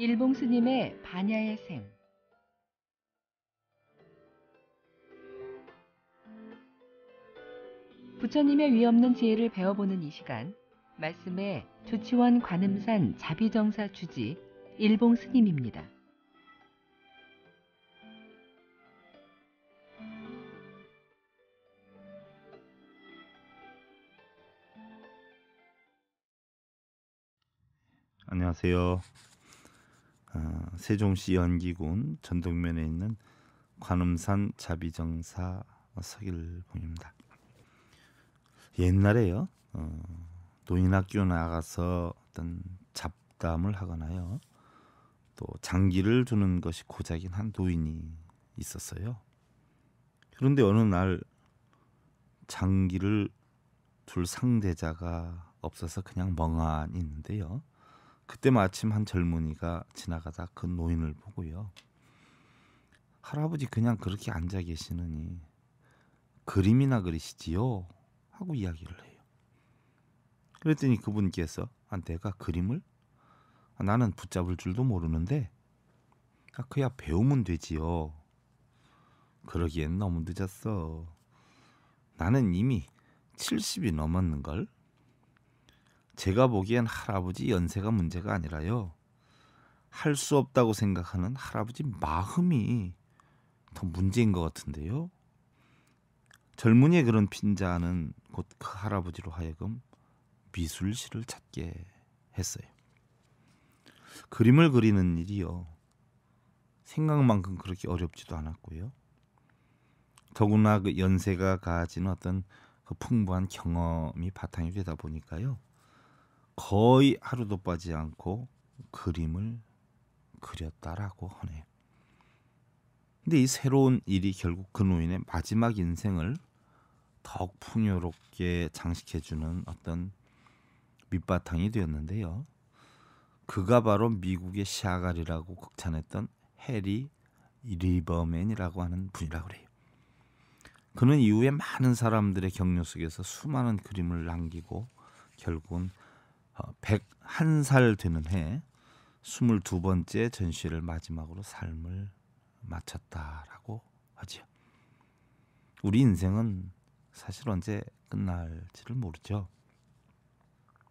일봉 스님의 반야의 샘 부처님의 위없는 지혜를 배워보는 이 시간 말씀에 조치원 관음산 자비정사 주지 일봉 스님입니다. 안녕하세요. 어, 세종시 연기군 전동면에 있는 관음산 자비정사 서길봉입니다. 옛날에요 어, 노인학교 나가서 어떤 잡담을 하거나요 또 장기를 두는 것이 고작인 한 노인이 있었어요. 그런데 어느 날 장기를 둘 상대자가 없어서 그냥 멍하니 있는데요. 그때 마침 한 젊은이가 지나가다 그 노인을 보고요. 할아버지 그냥 그렇게 앉아 계시느니 그림이나 그리시지요 하고 이야기를 해요. 그랬더니 그분께서 아, 내가 그림을 아, 나는 붙잡을 줄도 모르는데 아, 그야 배우면 되지요. 그러기엔 너무 늦었어. 나는 이미 70이 넘었는걸. 제가 보기엔 할아버지 연세가 문제가 아니라요. 할 수 없다고 생각하는 할아버지 마음이 더 문제인 것 같은데요. 젊은이의 그런 핀자는 곧 그 할아버지로 하여금 미술실을 찾게 했어요. 그림을 그리는 일이요. 생각만큼 그렇게 어렵지도 않았고요. 더구나 그 연세가 가진 어떤 그 풍부한 경험이 바탕이 되다 보니까요. 거의 하루도 빠지 지 않고 그림을 그렸다라고 하네요. 근데 이 새로운 일이 결국 그 노인의 마지막 인생을 더욱 풍요롭게 장식해주는 어떤 밑바탕이 되었는데요. 그가 바로 미국의 시아갈이라고 극찬했던 해리 리버맨이라고 하는 분이라고 그래요. 그는 이후에 많은 사람들의 격려 속에서 수많은 그림을 남기고 결국은 101살 어, 되는 해 22번째 전시를 마지막으로 삶을 마쳤다라고 하지요. 우리 인생은 사실 언제 끝날지를 모르죠.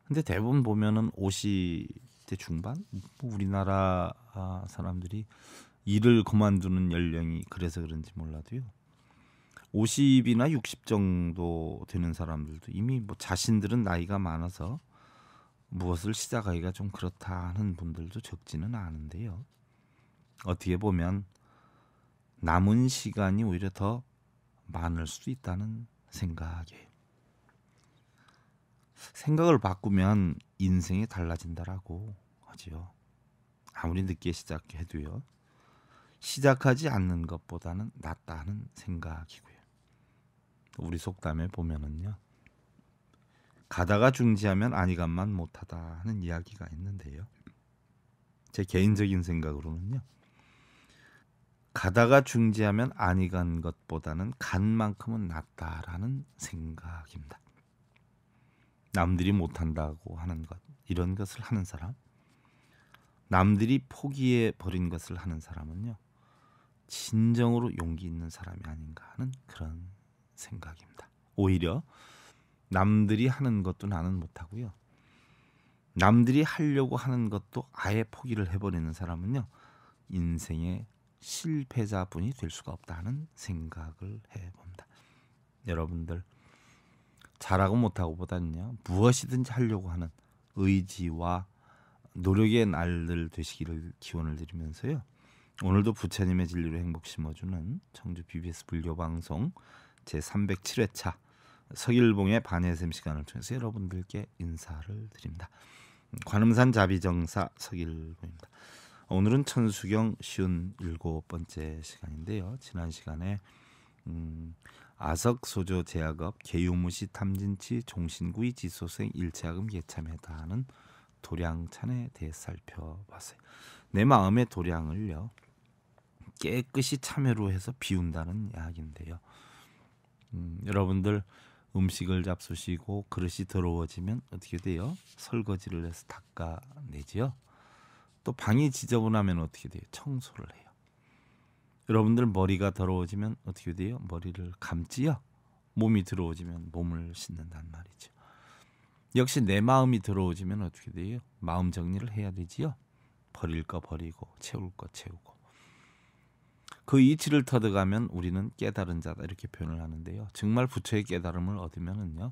근데 대부분 보면은 50대 중반 뭐 우리나라 아, 사람들이 일을 그만두는 연령이 그래서 그런지 몰라도요. 50이나 60 정도 되는 사람들도 이미 뭐 자신들은 나이가 많아서 무엇을 시작하기가 좀 그렇다 하는 분들도 적지는 않은데요. 어떻게 보면 남은 시간이 오히려 더 많을 수도 있다는 생각이에요. 생각을 바꾸면 인생이 달라진다라고 하지요. 아무리 늦게 시작해도요. 시작하지 않는 것보다는 낫다는 생각이고요. 우리 속담에 보면은요. 가다가 중지하면 아니간만 못하다 하는 이야기가 있는데요. 제 개인적인 생각으로는요. 가다가 중지하면 안이 간 것보다는 간 만큼은 낫다라는 생각입니다. 남들이 못한다고 하는 것, 이런 것을 하는 사람, 남들이 포기해 버린 것을 하는 사람은요, 진정으로 용기 있는 사람이 아닌가 하는 그런 생각입니다. 오히려 남들이 하는 것도 나는 못하고요. 남들이 하려고 하는 것도 아예 포기를 해버리는 사람은요. 인생의 실패자분이 될 수가 없다는 생각을 해봅니다. 여러분들 잘하고 못하고보다는요. 무엇이든지 하려고 하는 의지와 노력의 날들 되시기를 기원을 드리면서요. 오늘도 부처님의 진리로 행복 심어주는 청주 BBS 불교 방송 제 307회차 서일봉의 반예샘 시간을 통해서 여러분들께 인사를 드립니다. 관음산 자비정사 서일봉입니다. 오늘은 천수경 쉬운 일곱 번째 시간인데요. 지난 시간에 음, 아석 소조 제약업 개유무시 탐진치 종신구이 지소생 일체학음 예참해다하는 도량찬에 대해 살펴봤어요. 내 마음의 도량을요 깨끗이 참회로 해서 비운다는 이야기인데요. 음, 여러분들 음식을 잡수시고 그릇이 더러워지면 어떻게 돼요? 설거지를 해서 닦아내지요. 또 방이 지저분하면 어떻게 돼요? 청소를 해요. 여러분들 머리가 더러워지면 어떻게 돼요? 머리를 감지요. 몸이 더러워지면 몸을 씻는단 말이죠. 역시 내 마음이 더러워지면 어떻게 돼요? 마음 정리를 해야 되지요. 버릴 거 버리고 채울 거 채우고 그 이치를 터득하면 우리는 깨달은 자다 이렇게 표현을 하는데요. 정말 부처의 깨달음을 얻으면은요.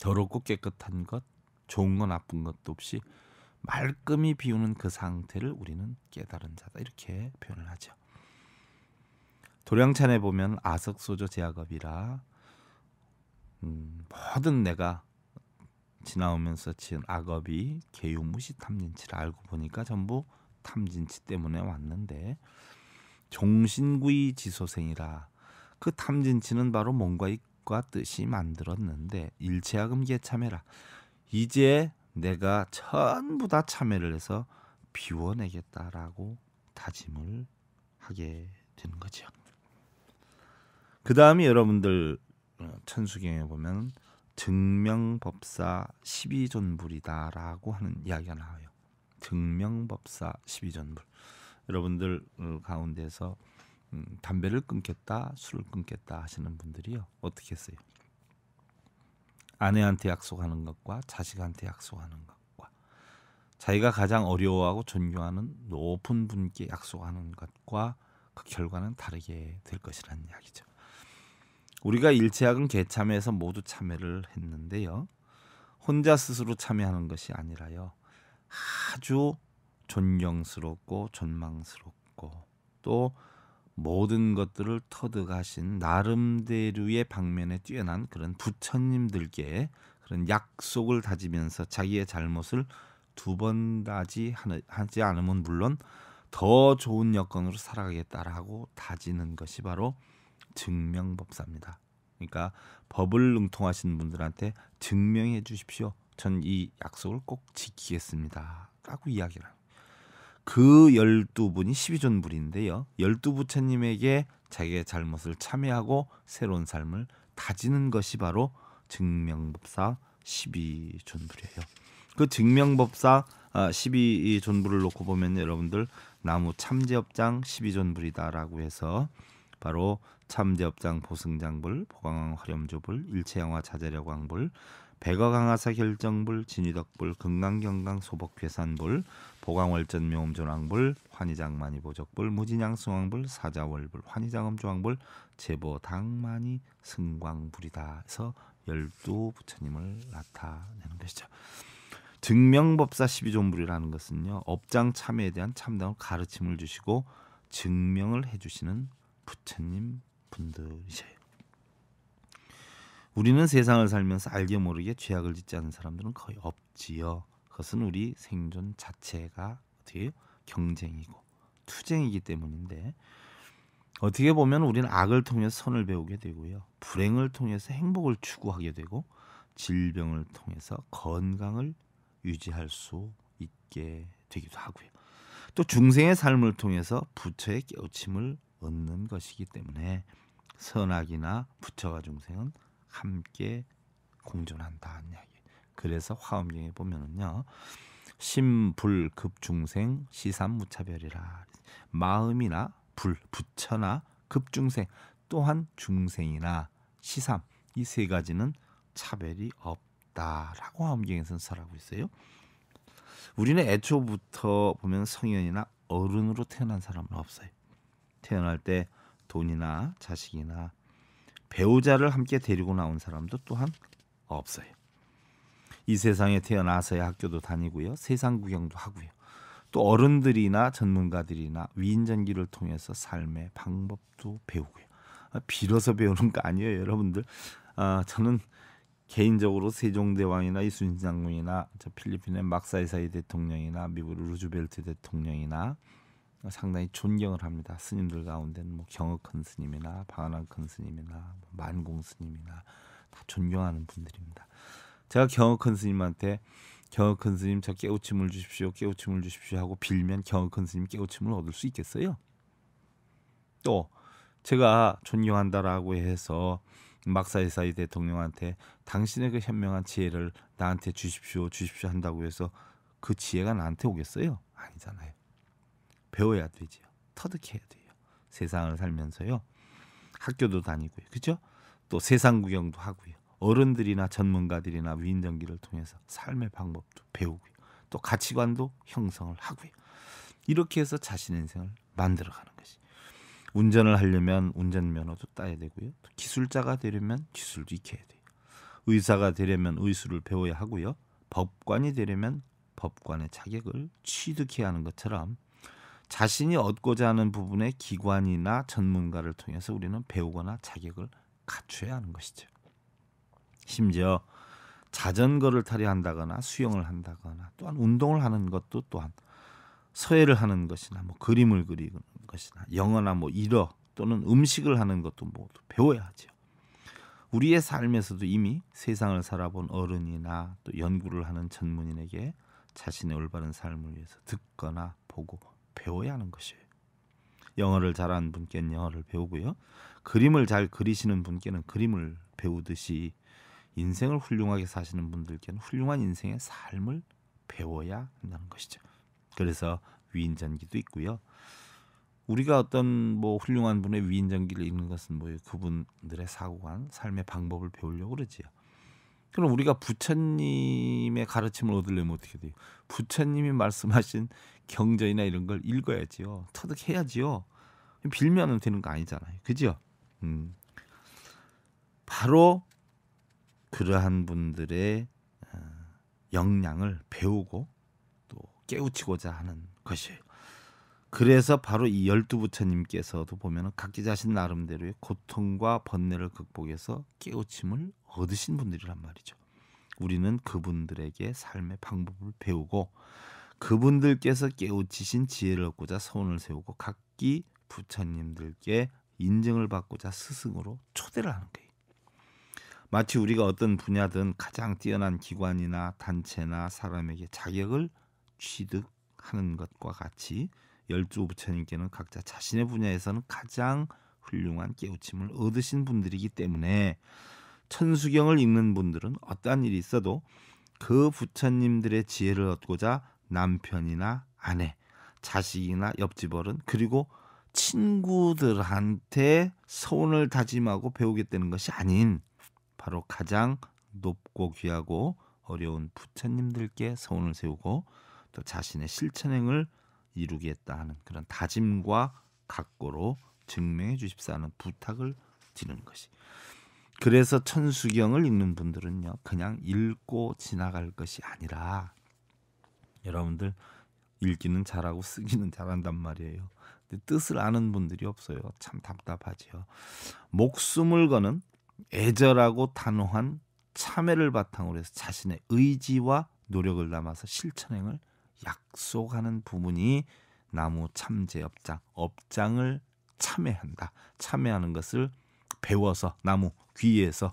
더럽고 깨끗한 것, 좋은 건 나쁜 것도 없이 말끔히 비우는 그 상태를 우리는 깨달은 자다 이렇게 표현을 하죠. 도량찬에 보면 아석소조 제약업이라 음, 모든 내가 지나오면서 지은 악업이 개유무시 탐진치를 알고 보니까 전부 탐진치 때문에 왔는데 종신구이 지소생이라 그 탐진치는 바로 뭔가 과 뜻이 만들었는데 일체하금기 참해라 이제 내가 전부 다 참회를 해서 비워내겠다라고 다짐을 하게 되는 거죠. 그 다음에 여러분들 어, 천수경에 보면 증명법사 12존불이다라고 하는 이야기가 나와요. 증명법사 12존불. 여러분들 어, 가운데서 음, 담배를 끊겠다, 술을 끊겠다 하시는 분들이요. 어떻게 했어요? 아내한테 약속하는 것과 자식한테 약속하는 것과 자기가 가장 어려워하고 존경하는 높은 분께 약속하는 것과 그 결과는 다르게 될 것이라는 이야기죠. 우리가 일체학은 개참회에서 모두 참여를 했는데요. 혼자 스스로 참여하는 것이 아니라요. 아주 존경스럽고 존망스럽고 또 모든 것들을 터득하신 나름대로의 방면에 뛰어난 그런 부처님들께 그런 약속을 다지면서 자기의 잘못을 두 번 다지 하지 않으면 물론 더 좋은 여건으로 살아가겠다라고 다지는 것이 바로 증명법사입니다. 그러니까 법을 능통하신 분들한테 증명해 주십시오. 전 이 약속을 꼭 지키겠습니다. 라고 이야기를 합니다. 그 12분이 12존불인데요. 12부처님에게 자기의 잘못을 참회하고 새로운 삶을 다지는 것이 바로 증명법사 12존불이에요. 그 증명법사 12존불을 아, 놓고 보면 여러분들 나무 참제업장 12존불이다라고 해서 바로 참제업장 보승장불, 보강왕 화렴조불, 일체양화 자재력왕불, 백어강화사 결정불, 진위덕불, 금강경강 소복회산불, 보강월전묘음존왕불, 환희장만이보적불, 무진양승왕불, 사자월불, 환희장음조왕불, 제보당만이 승광불이다 해서 열두 부처님을 나타내는 것이죠. 증명법사 12존불이라는 것은요. 업장 참여에 대한 참다운 가르침을 주시고 증명을 해주시는 부처님 분들이세요. 우리는 세상을 살면서 알게 모르게 죄악을 짓지 않은 사람들은 거의 없지요. 그것은 우리 생존 자체가 어떻게 경쟁이고 투쟁이기 때문인데 어떻게 보면 우리는 악을 통해서 선을 배우게 되고요. 불행을 통해서 행복을 추구하게 되고 질병을 통해서 건강을 유지할 수 있게 되기도 하고요. 또 중생의 삶을 통해서 부처의 깨우침을 얻는 것이기 때문에 선악이나 부처가 중생은 함께 공존한다는 이야기. 그래서 화엄경에 보면은요. 심불급중생 시삼무차별이라 마음이나 불 부처나 급중생 또한 중생이나 시삼 이 세 가지는 차별이 없다라고 화엄경에서는 설하고 있어요. 우리는 애초부터 보면 성현이나 어른으로 태어난 사람은 없어요. 태어날 때 돈이나 자식이나 배우자를 함께 데리고 나온 사람도 또한 없어요. 이 세상에 태어나서야 학교도 다니고요. 세상 구경도 하고요. 또 어른들이나 전문가들이나 위인전기를 통해서 삶의 방법도 배우고요. 아, 빌어서 배우는 거 아니에요, 여러분들. 아, 저는 개인적으로 세종대왕이나 이순신 장군이나 저 필리핀의 막사이사이 대통령이나 미국 루즈벨트 대통령이나 상당히 존경을 합니다. 스님들 가운데는 뭐 경허큰 스님이나 방한한 큰 스님이나 뭐 만공 스님이나 다 존경하는 분들입니다. 제가 경허큰 스님한테 경허큰 스님 저 깨우침을 주십시오 깨우침을 주십시오 하고 빌면 경허큰 스님 깨우침을 얻을 수 있겠어요? 또 제가 존경한다라고 해서 막사이사이 대통령한테 당신의 그 현명한 지혜를 나한테 주십시오 주십시오 한다고 해서 그 지혜가 나한테 오겠어요? 아니잖아요. 배워야 되지요. 터득해야 돼요. 세상을 살면서요. 학교도 다니고요. 그죠? 또 세상 구경도 하고요. 어른들이나 전문가들이나 위인전기를 통해서 삶의 방법도 배우고요. 또 가치관도 형성을 하고요. 이렇게 해서 자신의 인생을 만들어가는 것이 운전을 하려면 운전면허도 따야 되고요. 또 기술자가 되려면 기술도 익혀야 돼요. 의사가 되려면 의술을 배워야 하고요. 법관이 되려면 법관의 자격을 취득해야 하는 것처럼 자신이 얻고자 하는 부분의 기관이나 전문가를 통해서 우리는 배우거나 자격을 갖춰야 하는 것이죠. 심지어 자전거를 타려 한다거나 수영을 한다거나 또한 운동을 하는 것도 또한 서예를 하는 것이나 뭐 그림을 그리는 것이나 영어나 뭐 일어 또는 음식을 하는 것도 모두 배워야 하죠. 우리의 삶에서도 이미 세상을 살아본 어른이나 또 연구를 하는 전문인에게 자신의 올바른 삶을 위해서 듣거나 보고 배워야 하는 것이에요. 영어를 잘하는 분께는 영어를 배우고요. 그림을 잘 그리시는 분께는 그림을 배우듯이 인생을 훌륭하게 사시는 분들께는 훌륭한 인생의 삶을 배워야 한다는 것이죠. 그래서 위인전기도 있고요. 우리가 어떤 뭐 훌륭한 분의 위인전기를 읽는 것은 뭐 그분들의 사고관, 삶의 방법을 배우려고 그러지요. 그럼 우리가 부처님의 가르침을 얻으려면 어떻게 돼요? 부처님이 말씀하신 경전이나 이런 걸 읽어야지요. 터득해야지요. 빌면은 되는 거 아니잖아요. 그죠? 음. 바로 그러한 분들의 어, 역량을 배우고 또 깨우치고자 하는 것이에요. 그래서 바로 이 열두 부처님께서도 보면 각기 자신 나름대로의 고통과 번뇌를 극복해서 깨우침을 얻으신 분들이란 말이죠. 우리는 그분들에게 삶의 방법을 배우고 그분들께서 깨우치신 지혜를 얻고자 소원을 세우고 각기 부처님들께 인증을 받고자 스승으로 초대를 하는 거예요. 마치 우리가 어떤 분야든 가장 뛰어난 기관이나 단체나 사람에게 자격을 취득하는 것과 같이 열두 부처님께는 각자 자신의 분야에서는 가장 훌륭한 깨우침을 얻으신 분들이기 때문에 천수경을 읽는 분들은 어떠한 일이 있어도 그 부처님들의 지혜를 얻고자 남편이나 아내, 자식이나 옆집 어른 그리고 친구들한테 서운을 다짐하고 배우게되는 것이 아닌 바로 가장 높고 귀하고 어려운 부처님들께 서운을 세우고 또 자신의 실천행을 이루겠다 하는 그런 다짐과 각고로 증명해 주십사 하는 부탁을 드리는 것이. 그래서 천수경을 읽는 분들은요. 그냥 읽고 지나갈 것이 아니라 여러분들 읽기는 잘하고 쓰기는 잘한단 말이에요. 뜻을 아는 분들이 없어요. 참 답답하지요. 목숨을 거는 애절하고 단호한 참회를 바탕으로 해서 자신의 의지와 노력을 담아서 실천행을 약속하는 부분이 나무 참제 업장 업장을 참회한다. 참회하는 것을 배워서 나무 귀에서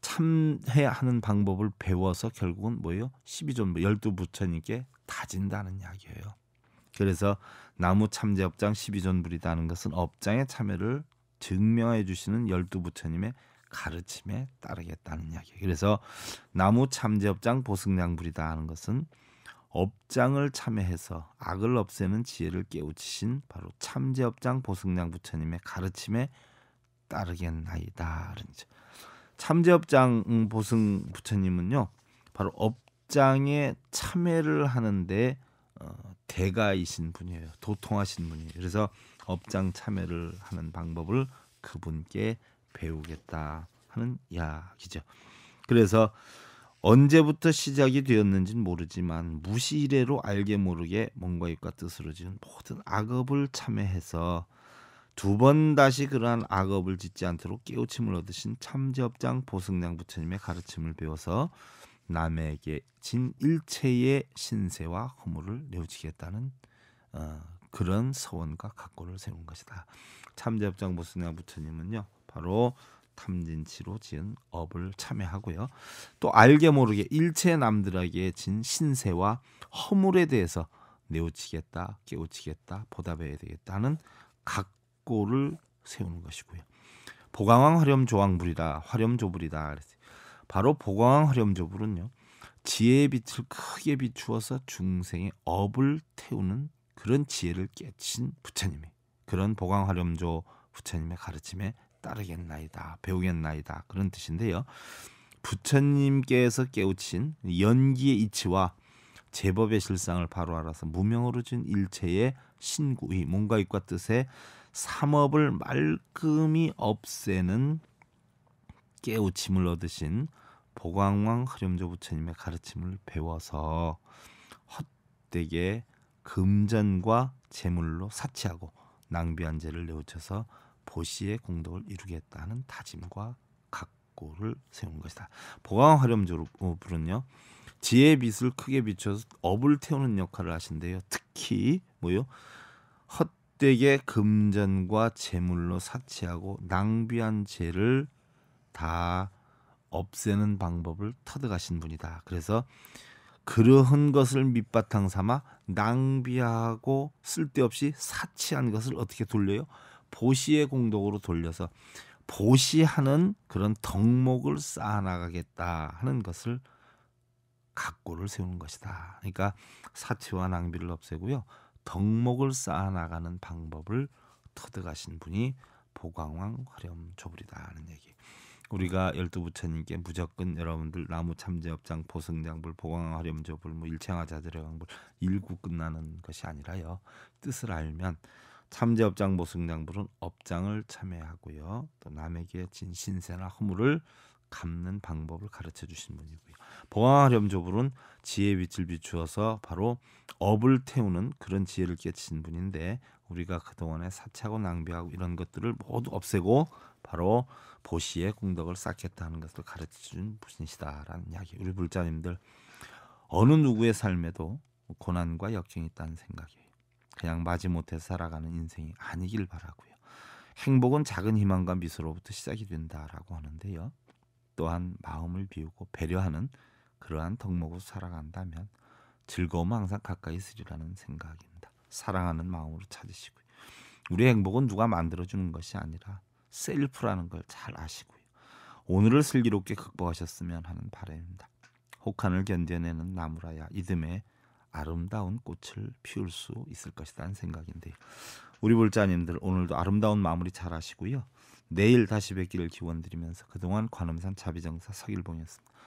참회하는 방법을 배워서 결국은 뭐예요? 12존부 12부처님께 다진다는 이야기예요. 그래서 나무 참제 업장 12존불이다는 것은 업장의 참여를 증명해 주시는 열두 부처님의 가르침에 따르겠다는 이야기. 그래서 나무 참제업장 보승량불이다 하는 것은 업장을 참여해서 악을 없애는 지혜를 깨우치신 바로 참제업장 보승량 부처님의 가르침에 따르겠나이다. 참제업장 보승 부처님은요, 바로 업장에 참여를 하는데 어, 대가이신 분이에요. 도통하신 분이에요. 그래서 업장 참여를 하는 방법을 그분께 배우겠다 하는 이야기죠. 그래서 언제부터 시작이 되었는지는 모르지만 무시이래로 알게 모르게 뭔가 입과 뜻으로 지은 모든 악업을 참여해서 두 번 다시 그러한 악업을 짓지 않도록 깨우침을 얻으신 참제업장 보승량 부처님의 가르침을 배워서 남에게 진 일체의 신세와 허물을 내우치겠다는 어, 그런 서원과 각오를 세운 것이다. 참제업장 보스나 부처님은요 바로 탐진치로 지은 업을 참여하고요. 또 알게 모르게 일체 남들에게 진 신세와 허물에 대해서 내우치겠다, 깨우치겠다, 보답해야 되겠다는 각오를 세우는 것이고요. 보강왕 화렴 조왕불이다, 화렴 조불이다. 그랬어요. 바로 보광 화렴조불은요. 지혜의 빛을 크게 비추어서 중생의 업을 태우는 그런 지혜를 깨친 부처님이 그런 보광 화렴조 부처님의 가르침에 따르겠나이다 배우겠나이다 그런 뜻인데요. 부처님께서 깨우친 연기의 이치와 제법의 실상을 바로 알아서 무명으로 준 일체의 신구의 몸과 입과 뜻의 삼업을 말끔히 없애는 깨우침을 얻으신 보광왕 흐렴조 부처님의 가르침을 배워서 헛되게 금전과 재물로 사치하고 낭비한 죄를 내우쳐서 보시의 공덕을 이루겠다 는 다짐과 각고를 세운 것이다. 보광왕 화렴조불은요 어, 지혜의 빛을 크게 비춰서 업을 태우는 역할을 하신데요 특히 뭐요? 헛되게 금전과 재물로 사치하고 낭비한 죄를 다 없애는 방법을 터득하신 분이다. 그래서 그러한 것을 밑바탕 삼아 낭비하고 쓸데없이 사치한 것을 어떻게 돌려요? 보시의 공덕으로 돌려서 보시하는 그런 덕목을 쌓아나가겠다 하는 것을 각고를 세우는 것이다. 그러니까 사치와 낭비를 없애고요. 덕목을 쌓아나가는 방법을 터득하신 분이 보광왕 화렴 조불이다 하는 얘기. 우리가 열두 부처님께 무조건 여러분들 나무 참제업장 보성장불 보광화렴조불 뭐 일체화자들의광불 일구 끝나는 것이 아니라요 뜻을 알면 참제업장 보성장불은 업장을 참여하고요 또 남에게 진 신세나 허물을 갚는 방법을 가르쳐 주신 분이고요 보광화렴조불은 지혜의 빛을 비추어서 바로 업을 태우는 그런 지혜를 깨친 분인데 우리가 그동안에 사치하고 낭비하고 이런 것들을 모두 없애고 바로 보시의 공덕을 쌓겠다 는 것을 가르쳐준 부신시다라는 이야기. 우리 불자님들 어느 누구의 삶에도 고난과 역경이 있다는 생각이 그냥 마지못해 살아가는 인생이 아니길 바라고요. 행복은 작은 희망과 미소로부터 시작이 된다라고 하는데요. 또한 마음을 비우고 배려하는 그러한 덕목으로 살아간다면 즐거움은 항상 가까이 있으리라는 생각입니다. 사랑하는 마음으로 찾으시고요. 우리 행복은 누가 만들어주는 것이 아니라 셀프라는 걸 잘 아시고요. 오늘을 슬기롭게 극복하셨으면 하는 바램입니다 혹한을 견뎌내는 나무라야 이듬해 아름다운 꽃을 피울 수 있을 것이라는 생각인데 우리 불자님들 오늘도 아름다운 마무리 잘 하시고요. 내일 다시 뵙기를 기원드리면서 그동안 관음산 자비정사 서길봉이었습니다.